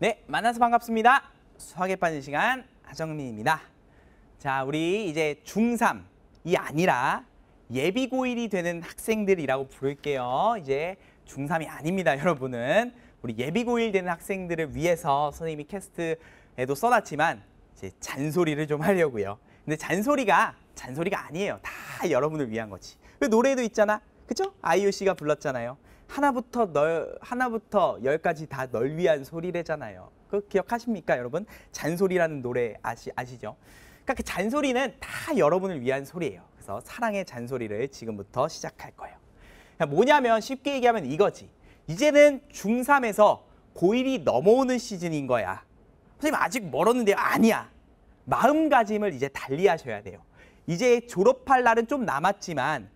네, 만나서 반갑습니다. 수학에 빠진 시간 하정민입니다. 자, 우리 이제 중3이 아니라 예비고일이 되는 학생들이라고 부를게요. 이제 중3이 아닙니다, 여러분은. 우리 예비고일 되는 학생들을 위해서 선생님이 캐스트에도 써놨지만 이제 잔소리를 좀 하려고요. 근데 잔소리가 잔소리가 아니에요. 다 여러분을 위한 거지. 그 노래도 있잖아. 그죠? 아이유 씨가 불렀잖아요. 하나부터 널 하나부터 열까지 다 널 위한 소리래잖아요. 그 기억하십니까, 여러분? 잔소리라는 노래 아시 아시죠? 그러니까 그 잔소리는 다 여러분을 위한 소리예요. 그래서 사랑의 잔소리를 지금부터 시작할 거예요. 그러니까 뭐냐면 쉽게 얘기하면 이거지. 이제는 중3에서 고1이 넘어오는 시즌인 거야. 선생님 아직 멀었는데 요 아니야. 마음가짐을 이제 달리하셔야 돼요. 이제 졸업할 날은 좀 남았지만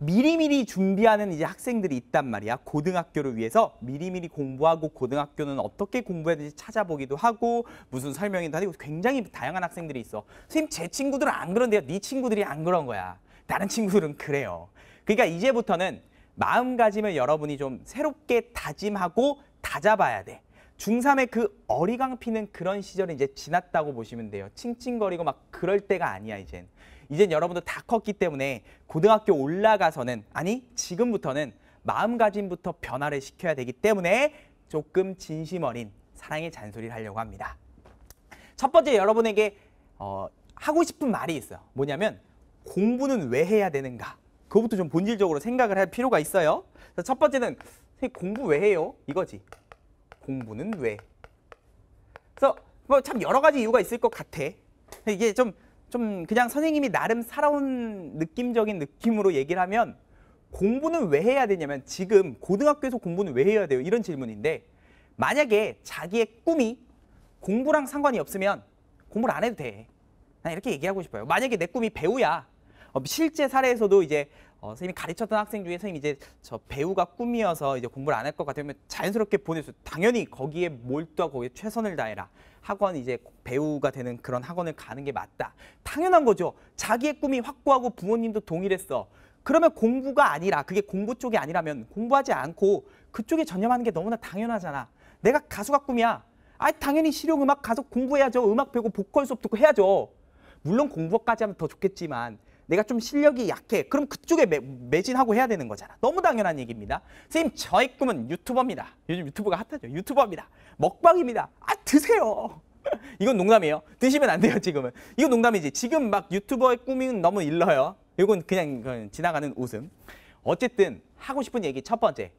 미리미리 준비하는 이제 학생들이 있단 말이야. 고등학교를 위해서 미리미리 공부하고 고등학교는 어떻게 공부해야 되지 찾아보기도 하고 무슨 설명이도 하고 굉장히 다양한 학생들이 있어. 선생님 제 친구들은 안 그런데요. 네 친구들이 안 그런 거야. 다른 친구들은 그래요. 그러니까 이제부터는 마음가짐을 여러분이 좀 새롭게 다짐하고 다잡아야 돼. 중3의 그 어리광 피는 그런 시절이 이제 지났다고 보시면 돼요. 칭칭거리고 막 그럴 때가 아니야, 이젠. 이젠 여러분도 다 컸기 때문에 고등학교 올라가서는 아니 지금부터는 마음가짐부터 변화를 시켜야 되기 때문에 조금 진심 어린 사랑의 잔소리를 하려고 합니다. 첫 번째 여러분에게 어, 하고 싶은 말이 있어요. 뭐냐면 공부는 왜 해야 되는가? 그것부터 좀 본질적으로 생각을 할 필요가 있어요. 첫 번째는 공부 왜 해요? 이거지. 공부는 왜? 그래서 뭐 참 여러 가지 이유가 있을 것 같아. 이게 좀좀 그냥 선생님이 나름 살아온 느낌적인 느낌으로 얘기를 하면 공부는 왜 해야 되냐면 지금 고등학교에서 공부는 왜 해야 돼요? 이런 질문인데 만약에 자기의 꿈이 공부랑 상관이 없으면 공부를 안 해도 돼. 난 이렇게 얘기하고 싶어요. 만약에 내 꿈이 배우야. 어, 실제 사례에서도 이제 어, 선생님이 가르쳤던 학생 중에 선생님이 이제 저 배우가 꿈이어서 이제 공부를 안 할 것 같으면 자연스럽게 보내서 당연히 거기에 몰두하고 거기에 최선을 다해라. 학원 이제 배우가 되는 그런 학원을 가는 게 맞다. 당연한 거죠. 자기의 꿈이 확고하고 부모님도 동일했어. 그러면 공부가 아니라 그게 공부 쪽이 아니라면 공부하지 않고 그쪽에 전념하는 게 너무나 당연하잖아. 내가 가수가 꿈이야. 아 당연히 실용음악 가서 공부해야죠. 음악 배우고 보컬 수업 듣고 해야죠. 물론 공부까지 하면 더 좋겠지만 내가 좀 실력이 약해. 그럼 그쪽에 매, 매진하고 해야 되는 거잖아. 너무 당연한 얘기입니다. 선생님, 저의 꿈은 유튜버입니다. 요즘 유튜브가 핫하죠. 유튜버입니다. 먹방입니다. 아, 드세요. 이건 농담이에요. 드시면 안 돼요, 지금은. 이건 농담이지. 지금 막 유튜버의 꿈이 너무 일러요. 이건 그냥, 그냥 지나가는 웃음. 어쨌든 하고 싶은 얘기 첫 번째.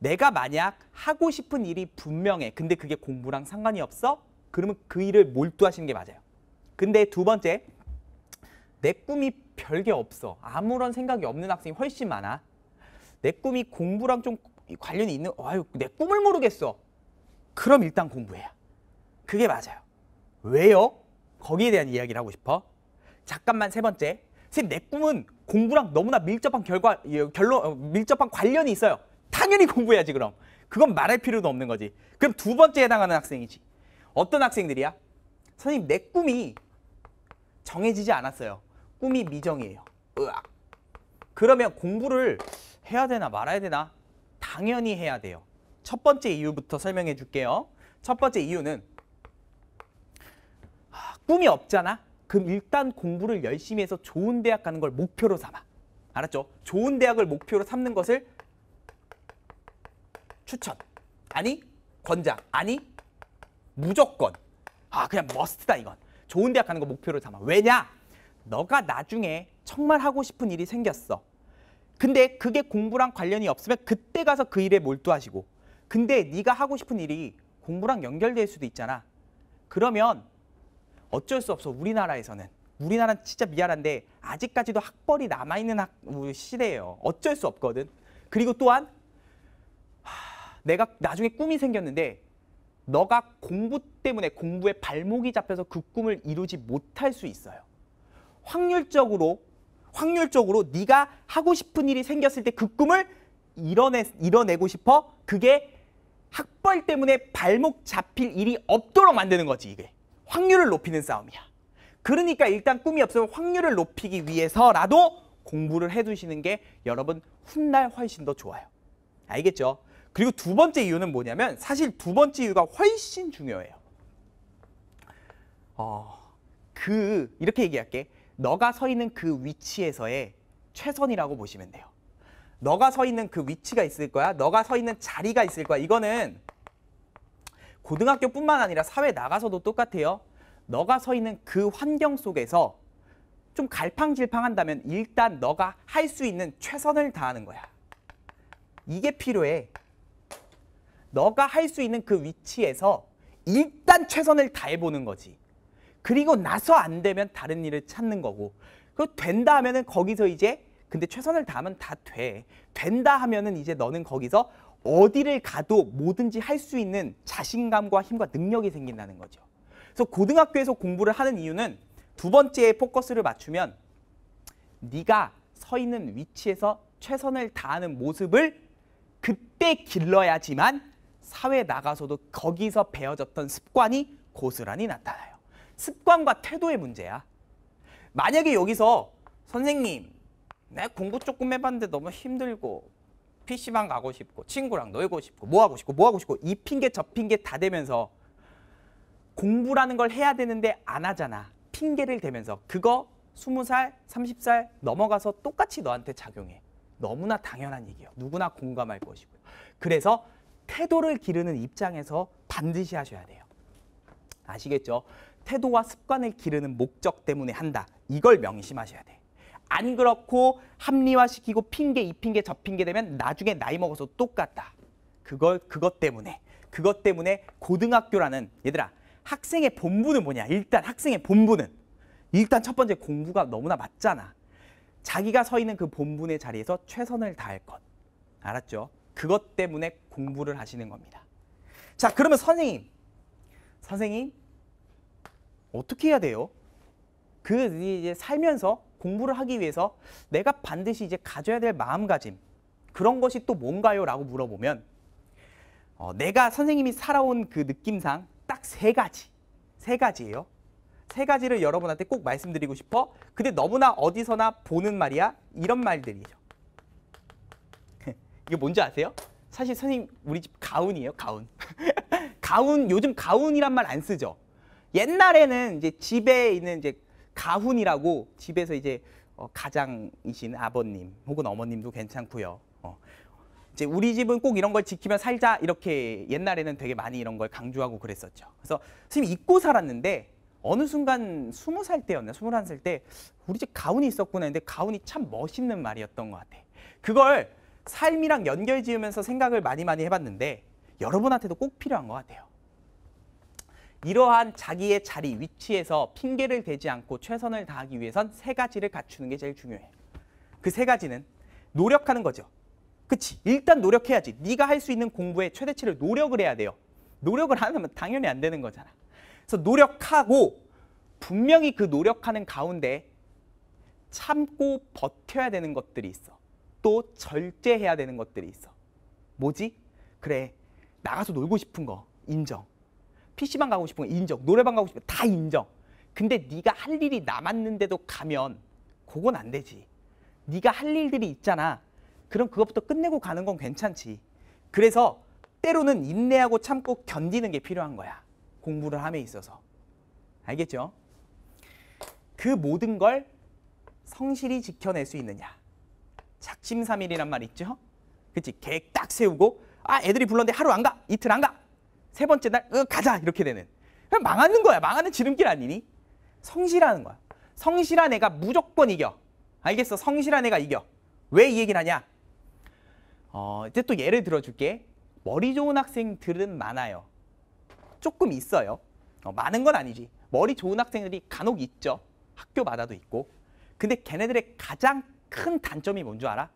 내가 만약 하고 싶은 일이 분명해. 근데 그게 공부랑 상관이 없어? 그러면 그 일을 몰두하시는 게 맞아요. 근데 두 번째, 내 꿈이 별게 없어. 아무런 생각이 없는 학생이 훨씬 많아. 내 꿈이 공부랑 좀 관련이 있는, 아유, 내 꿈을 모르겠어. 그럼 일단 공부해야. 그게 맞아요. 왜요? 거기에 대한 이야기를 하고 싶어. 잠깐만 세 번째. 선생님, 내 꿈은 공부랑 너무나 밀접한 결과, 예, 결론, 어, 밀접한 관련이 있어요. 당연히 공부해야지, 그럼. 그건 말할 필요도 없는 거지. 그럼 두 번째에 해당하는 학생이지. 어떤 학생들이야? 선생님, 내 꿈이 정해지지 않았어요. 꿈이 미정이에요. 으악. 그러면 공부를 해야 되나 말아야 되나? 당연히 해야 돼요. 첫 번째 이유부터 설명해 줄게요. 첫 번째 이유는 아, 꿈이 없잖아? 그럼 일단 공부를 열심히 해서 좋은 대학 가는 걸 목표로 삼아. 알았죠? 좋은 대학을 목표로 삼는 것을 추천. 아니, 권장. 아니, 무조건. 아, 그냥 머스트다 이건. 좋은 대학 가는 거 목표로 삼아. 왜냐? 너가 나중에 정말 하고 싶은 일이 생겼어. 근데 그게 공부랑 관련이 없으면 그때 가서 그 일에 몰두하시고 근데 네가 하고 싶은 일이 공부랑 연결될 수도 있잖아. 그러면 어쩔 수 없어 우리나라에서는 우리나라 는 진짜 미안한데 아직까지도 학벌이 남아있는 학, 시대예요. 어쩔 수 없거든. 그리고 또한 하, 내가 나중에 꿈이 생겼는데 너가 공부 때문에 공부에 발목이 잡혀서 그 꿈을 이루지 못할 수 있어요. 확률적으로 확률적으로 네가 하고 싶은 일이 생겼을 때 그 꿈을 이뤄내, 이뤄내고 싶어 그게 학벌 때문에 발목 잡힐 일이 없도록 만드는 거지 이게 확률을 높이는 싸움이야 그러니까 일단 꿈이 없으면 확률을 높이기 위해서라도 공부를 해두시는 게 여러분 훗날 훨씬 더 좋아요 알겠죠? 그리고 두 번째 이유는 뭐냐면 사실 두 번째 이유가 훨씬 중요해요 어, 그 이렇게 얘기할게 너가 서 있는 그 위치에서의 최선이라고 보시면 돼요. 너가 서 있는 그 위치가 있을 거야. 너가 서 있는 자리가 있을 거야. 이거는 고등학교뿐만 아니라 사회 나가서도 똑같아요. 너가 서 있는 그 환경 속에서 좀 갈팡질팡한다면 일단 너가 할 수 있는 최선을 다하는 거야. 이게 필요해. 너가 할 수 있는 그 위치에서 일단 최선을 다해보는 거지. 그리고 나서 안 되면 다른 일을 찾는 거고 그 된다 하면은 거기서 이제 근데 최선을 다하면 다 돼. 된다 하면은 이제 너는 거기서 어디를 가도 뭐든지 할 수 있는 자신감과 힘과 능력이 생긴다는 거죠. 그래서 고등학교에서 공부를 하는 이유는 두 번째에 포커스를 맞추면 네가 서 있는 위치에서 최선을 다하는 모습을 그때 길러야지만 사회 나가서도 거기서 배워졌던 습관이 고스란히 나타나요. 습관과 태도의 문제야. 만약에 여기서 선생님, 내 공부 조금 해봤는데 너무 힘들고 PC방 가고 싶고 친구랑 놀고 싶고 뭐 하고 싶고 뭐 하고 싶고 이 핑계 저 핑계 다 대면서 공부라는 걸 해야 되는데 안 하잖아. 핑계를 대면서 그거 스무 살 삼십 살 넘어가서 똑같이 너한테 작용해. 너무나 당연한 얘기예요. 누구나 공감할 것이고요. 그래서 태도를 기르는 입장에서 반드시 하셔야 돼요. 아시겠죠? 태도와 습관을 기르는 목적 때문에 한다. 이걸 명심하셔야 돼. 안 그렇고 합리화시키고 핑계 이 핑계 저 핑계 되면 나중에 나이 먹어서 똑같다. 그걸 그것 때문에 그것 때문에 고등학교라는 얘들아 학생의 본분은 뭐냐? 일단 학생의 본분은 일단 첫 번째 공부가 너무나 맞잖아. 자기가 서 있는 그 본분의 자리에서 최선을 다할 것. 알았죠? 그것 때문에 공부를 하시는 겁니다. 자, 그러면 선생님. 선생님, 어떻게 해야 돼요? 그 이제 살면서 공부를 하기 위해서 내가 반드시 이제 가져야 될 마음가짐 그런 것이 또 뭔가요? 라고 물어보면 어, 내가 선생님이 살아온 그 느낌상 딱 세 가지 세 가지예요. 세 가지를 여러분한테 꼭 말씀드리고 싶어. 근데 너무나 어디서나 보는 말이야. 이런 말들이죠. 이게 뭔지 아세요? 사실 선생님 우리 집 가운이에요. 가운. 가운 요즘 가운이란 말 안 쓰죠. 옛날에는 이제 집에 있는 이제 가훈이라고 집에서 이제 어, 가장이신 아버님 혹은 어머님도 괜찮고요. 어. 이제 우리 집은 꼭 이런 걸 지키며 살자 이렇게 옛날에는 되게 많이 이런 걸 강조하고 그랬었죠. 그래서 선생님 잊고 살았는데 어느 순간 스무 살 때였나 스물한 살때 우리 집 가훈이 있었구나 했는데 가훈이 참 멋있는 말이었던 것 같아. 그걸 삶이랑 연결 지으면서 생각을 많이 많이 해봤는데 여러분한테도 꼭 필요한 것 같아요. 이러한 자기의 자리, 위치에서 핑계를 대지 않고 최선을 다하기 위해선 세 가지를 갖추는 게 제일 중요해. 그 세 가지는 노력하는 거죠. 그치? 일단 노력해야지. 네가 할 수 있는 공부에 최대치를 노력을 해야 돼요. 노력을 안 하면 당연히 안 되는 거잖아. 그래서 노력하고 분명히 그 노력하는 가운데 참고 버텨야 되는 것들이 있어. 또 절제해야 되는 것들이 있어. 뭐지? 그래, 나가서 놀고 싶은 거 인정. PC방 가고 싶은 거 인정, 노래방 가고 싶은 거 다 인정. 근데 네가 할 일이 남았는데도 가면 그건 안 되지. 네가 할 일들이 있잖아. 그럼 그것부터 끝내고 가는 건 괜찮지. 그래서 때로는 인내하고 참고 견디는 게 필요한 거야. 공부를 함에 있어서. 알겠죠? 그 모든 걸 성실히 지켜낼 수 있느냐. 작심삼일이란 말 있죠? 그치? 계획 딱 세우고 아 애들이 불렀는데 하루 안 가, 이틀 안 가. 세 번째 날 으, 어, 가자 이렇게 되는 그냥 망하는 거야 망하는 지름길 아니니 성실하는 거야 성실한 애가 무조건 이겨 알겠어 성실한 애가 이겨 왜 이 얘기를 하냐 어, 이제 또 예를 들어줄게 머리 좋은 학생들은 많아요 조금 있어요 어, 많은 건 아니지 머리 좋은 학생들이 간혹 있죠 학교마다도 있고 근데 걔네들의 가장 큰 단점이 뭔 줄 알아?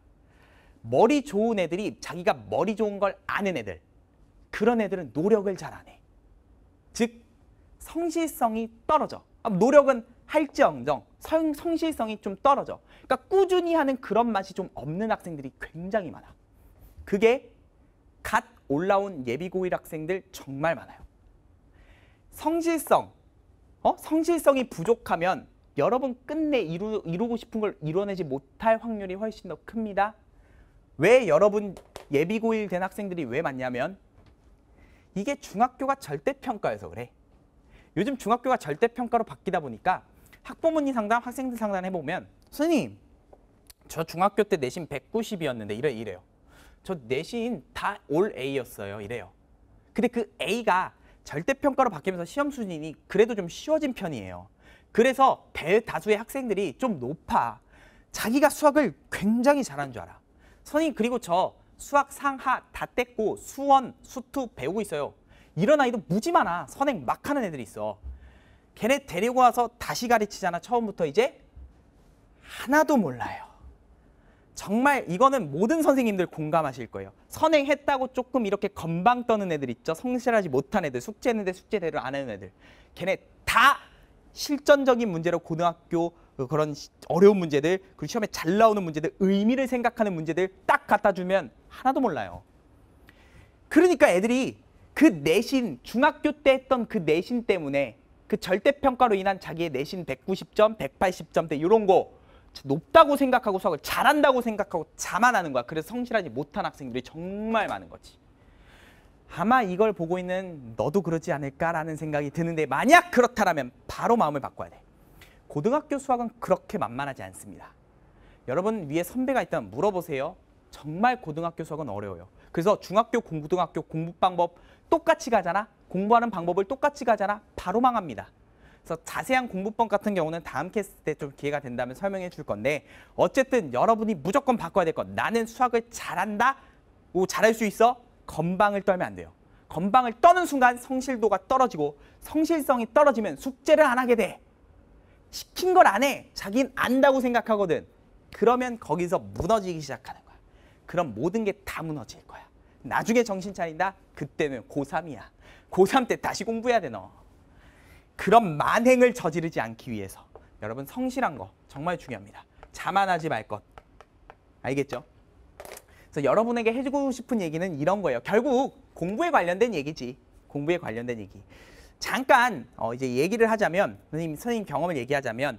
머리 좋은 애들이 자기가 머리 좋은 걸 아는 애들 그런 애들은 노력을 잘 안 해. 즉 성실성이 떨어져. 아, 노력은 할지언정 성, 성실성이 좀 떨어져. 그러니까 꾸준히 하는 그런 맛이 좀 없는 학생들이 굉장히 많아. 그게 갓 올라온 예비고1 학생들 정말 많아요. 성실성, 어? 성실성이 부족하면 여러분 끝내 이루, 이루고 싶은 걸 이뤄내지 못할 확률이 훨씬 더 큽니다. 왜 여러분 예비고1 된 학생들이 왜 많냐면 이게 중학교가 절대평가여서 그래. 요즘 중학교가 절대평가로 바뀌다 보니까 학부모님 상담, 학생들 상담 해보면 선생님, 저 중학교 때 내신 190이었는데 이래 이래요. 저 내신 다 올 A였어요. 이래요. 근데 그 A가 절대평가로 바뀌면서 시험 수준이 그래도 좀 쉬워진 편이에요. 그래서 대다수의 학생들이 좀 높아. 자기가 수학을 굉장히 잘하는 줄 알아. 선생님 그리고 저 수학 상하 다 뗐고 수원, 수투 배우고 있어요. 이런 아이도 무지 많아. 선행 막 하는 애들이 있어. 걔네 데리고 와서 다시 가르치잖아. 처음부터 이제 하나도 몰라요. 정말 이거는 모든 선생님들 공감하실 거예요. 선행했다고 조금 이렇게 건방 떠는 애들 있죠. 성실하지 못한 애들, 숙제했는데 숙제대로 안 하는 애들. 걔네 다 실전적인 문제로 고등학교 그 그런 어려운 문제들 그리고 시험에 잘 나오는 문제들 의미를 생각하는 문제들 딱 갖다 주면 하나도 몰라요. 그러니까 애들이 그 내신 중학교 때 했던 그 내신 때문에 그 절대평가로 인한 자기의 내신 190점, 180점대 이런 거 높다고 생각하고 수학을 잘한다고 생각하고 자만하는 거야. 그래서 성실하지 못한 학생들이 정말 많은 거지. 아마 이걸 보고 있는 너도 그러지 않을까라는 생각이 드는데 만약 그렇다면 바로 마음을 바꿔야 돼. 고등학교 수학은 그렇게 만만하지 않습니다. 여러분 위에 선배가 있다면 물어보세요. 정말 고등학교 수학은 어려워요. 그래서 중학교, 고등학교 공부 방법 똑같이 가잖아. 공부하는 방법을 똑같이 가잖아. 바로 망합니다. 그래서 자세한 공부법 같은 경우는 다음 캐스트 때좀 기회가 된다면 설명해 줄 건데 어쨌든 여러분이 무조건 바꿔야 될 건 나는 수학을 잘한다. 오, 잘할 수 있어. 건방을 떨면 안 돼요. 건방을 떠는 순간 성실도가 떨어지고 성실성이 떨어지면 숙제를 안 하게 돼. 시킨 걸 안 해. 자긴 안다고 생각하거든. 그러면 거기서 무너지기 시작하는 거야. 그럼 모든 게 다 무너질 거야. 나중에 정신 차린다? 그때는 고3이야. 고3 때 다시 공부해야 돼, 너. 그런 만행을 저지르지 않기 위해서. 여러분, 성실한 거 정말 중요합니다. 자만하지 말 것. 알겠죠? 그래서 여러분에게 해주고 싶은 얘기는 이런 거예요. 결국 공부에 관련된 얘기지. 공부에 관련된 얘기. 잠깐 어 이제 얘기를 하자면 선생님 선생님 경험을 얘기하자면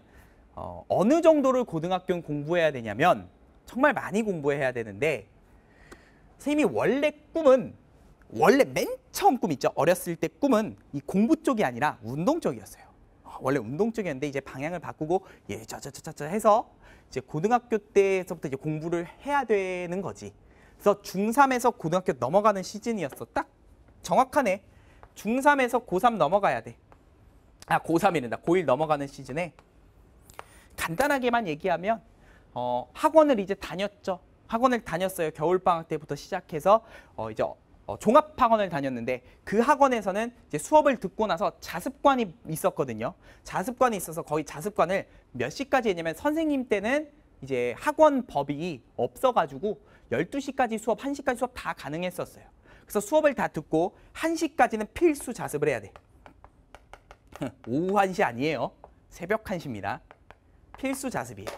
어 어느 정도를 고등학교는 공부해야 되냐면 정말 많이 공부해야 되는데 선생님이 원래 꿈은 원래 맨 처음 꿈 있죠 어렸을 때 꿈은 이 공부 쪽이 아니라 운동 쪽이었어요 원래 운동 쪽이었는데 이제 방향을 바꾸고 예 저 저 저 저 해서 이제 고등학교 때서부터 이제 공부를 해야 되는 거지 그래서 중3에서 고등학교 넘어가는 시즌이었어 딱 정확하네 중3에서 고3 넘어가야 돼. 아, 고3이란다. 고1 넘어가는 시즌에 간단하게만 얘기하면 어, 학원을 이제 다녔죠. 학원을 다녔어요. 겨울방학 때부터 시작해서 어, 이제 어, 종합학원을 다녔는데 그 학원에서는 이제 수업을 듣고 나서 자습관이 있었거든요. 자습관이 있어서 거의 자습관을 몇 시까지 했냐면 선생님 때는 이제 학원 법이 없어가지고 12시까지 수업, 1시까지 수업 다 가능했었어요. 그래서 수업을 다 듣고 1시까지는 필수 자습을 해야 돼. 오후 1시 아니에요. 새벽 1시입니다. 필수 자습이에요.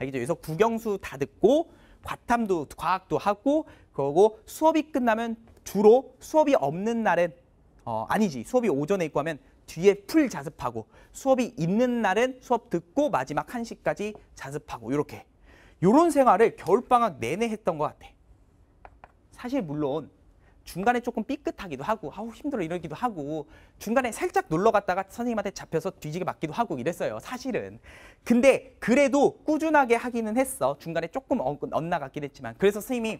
알겠죠? 여기서 국영수 다 듣고 과탐도 과학도 하고 그러고 수업이 끝나면 주로 수업이 없는 날엔 어, 아니지 수업이 오전에 있고 하면 뒤에 풀 자습하고 수업이 있는 날엔 수업 듣고 마지막 1시까지 자습하고 이렇게 요런 생활을 겨울방학 내내 했던 것 같아. 사실 물론 중간에 조금 삐끗하기도 하고 아우 힘들어 이러기도 하고 중간에 살짝 놀러 갔다가 선생님한테 잡혀서 뒤지게 맞기도 하고 이랬어요 사실은 근데 그래도 꾸준하게 하기는 했어 중간에 조금 어, 엇나갔긴 했지만 그래서 선생님이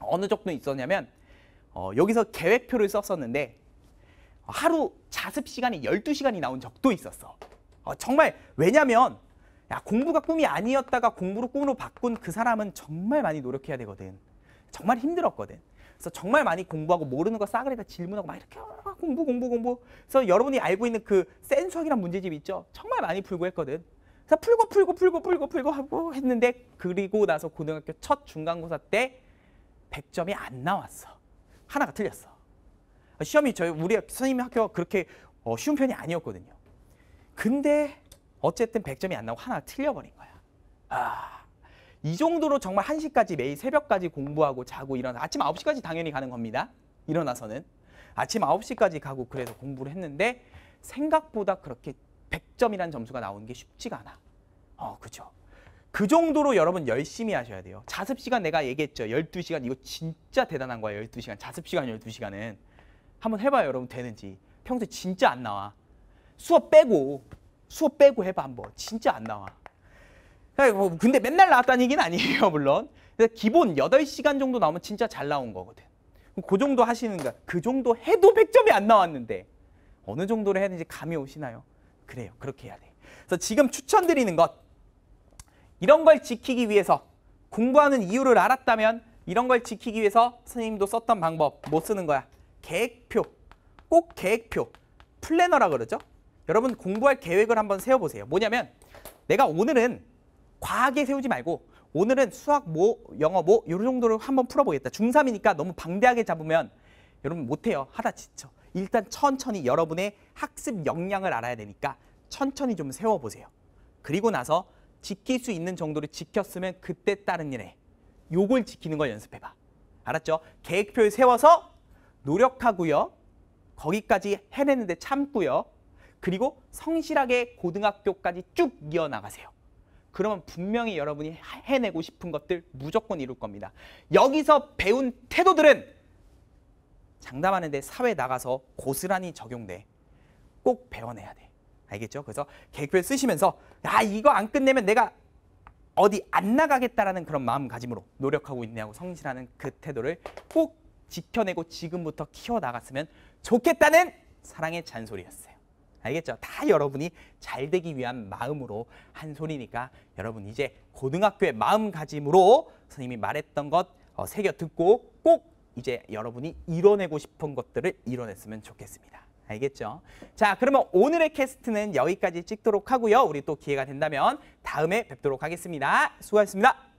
어느 정도 있었냐면 어, 여기서 계획표를 썼었는데 하루 자습 시간이 열두 시간이 나온 적도 있었어 어, 정말 왜냐면 야, 공부가 꿈이 아니었다가 공부로 꿈으로 바꾼 그 사람은 정말 많이 노력해야 되거든 정말 힘들었거든 그래서 정말 많이 공부하고 모르는 거 싸그리 다 질문하고 막 이렇게 공부 공부 공부. 그래서 여러분이 알고 있는 그 센수학이란 문제집 있죠. 정말 많이 풀고 했거든. 그래서 풀고 풀고 풀고 풀고 풀고 하고 했는데 그리고 나서 고등학교 첫 중간고사 때 100점이 안 나왔어. 하나가 틀렸어. 시험이 저희 우리 선생님 학교가 그렇게 어, 쉬운 편이 아니었거든요. 근데 어쨌든 100점이 안 나오고 하나가 틀려버린 거야. 아. 이 정도로 정말 한시까지 매일 새벽까지 공부하고 자고 일어나 아침 아홉 시까지 당연히 가는 겁니다. 일어나서는 아침 아홉 시까지 가고 그래서 공부를 했는데 생각보다 그렇게 백점이라는 점수가 나오는 게 쉽지가 않아. 어, 그죠. 그 정도로 여러분 열심히 하셔야 돼요. 자습 시간 내가 얘기했죠. 열두 시간 이거 진짜 대단한 거야. 열두 시간 자습 시간 열두 시간은 한번 해 봐요, 여러분 되는지. 평소에 진짜 안 나와. 수업 빼고 수업 빼고 해봐 한번. 진짜 안 나와. 그러니까 뭐 근데 맨날 나왔다는 얘기는 아니에요, 물론. 기본 8시간 정도 나오면 진짜 잘 나온 거거든. 그 정도 하시는 거야. 그 정도 해도 100점이 안 나왔는데 어느 정도로 해야 되는지 감이 오시나요? 그래요. 그렇게 해야 돼. 그래서 지금 추천드리는 것. 이런 걸 지키기 위해서 공부하는 이유를 알았다면 이런 걸 지키기 위해서 선생님도 썼던 방법 못 뭐 쓰는 거야. 계획표. 꼭 계획표. 플래너라 그러죠? 여러분 공부할 계획을 한번 세워보세요. 뭐냐면 내가 오늘은 과하게 세우지 말고 오늘은 수학 뭐, 영어 뭐 이런 정도로 한번 풀어보겠다. 중3이니까 너무 방대하게 잡으면 여러분 못해요. 하다 지쳐. 일단 천천히 여러분의 학습 역량을 알아야 되니까 천천히 좀 세워보세요. 그리고 나서 지킬 수 있는 정도를 지켰으면 그때 따른 일에 요걸 지키는 걸 연습해봐. 알았죠? 계획표를 세워서 노력하고요. 거기까지 해내는데 참고요. 그리고 성실하게 고등학교까지 쭉 이어나가세요. 그러면 분명히 여러분이 해내고 싶은 것들 무조건 이룰 겁니다. 여기서 배운 태도들은 장담하는데 사회 나가서 고스란히 적용돼. 꼭 배워내야 돼. 알겠죠? 그래서 계획표 쓰시면서 아 이거 안 끝내면 내가 어디 안 나가겠다라는 그런 마음가짐으로 노력하고 있냐고 성실하는 그 태도를 꼭 지켜내고 지금부터 키워나갔으면 좋겠다는 사랑의 잔소리였어요. 알겠죠? 다 여러분이 잘 되기 위한 마음으로 한손이니까 여러분 이제 고등학교의 마음가짐으로 선생님이 말했던 것 어, 새겨 듣고 꼭 이제 여러분이 이뤄내고 싶은 것들을 이뤄냈으면 좋겠습니다. 알겠죠? 자, 그러면 오늘의 캐스트는 여기까지 찍도록 하고요. 우리 또 기회가 된다면 다음에 뵙도록 하겠습니다. 수고하셨습니다.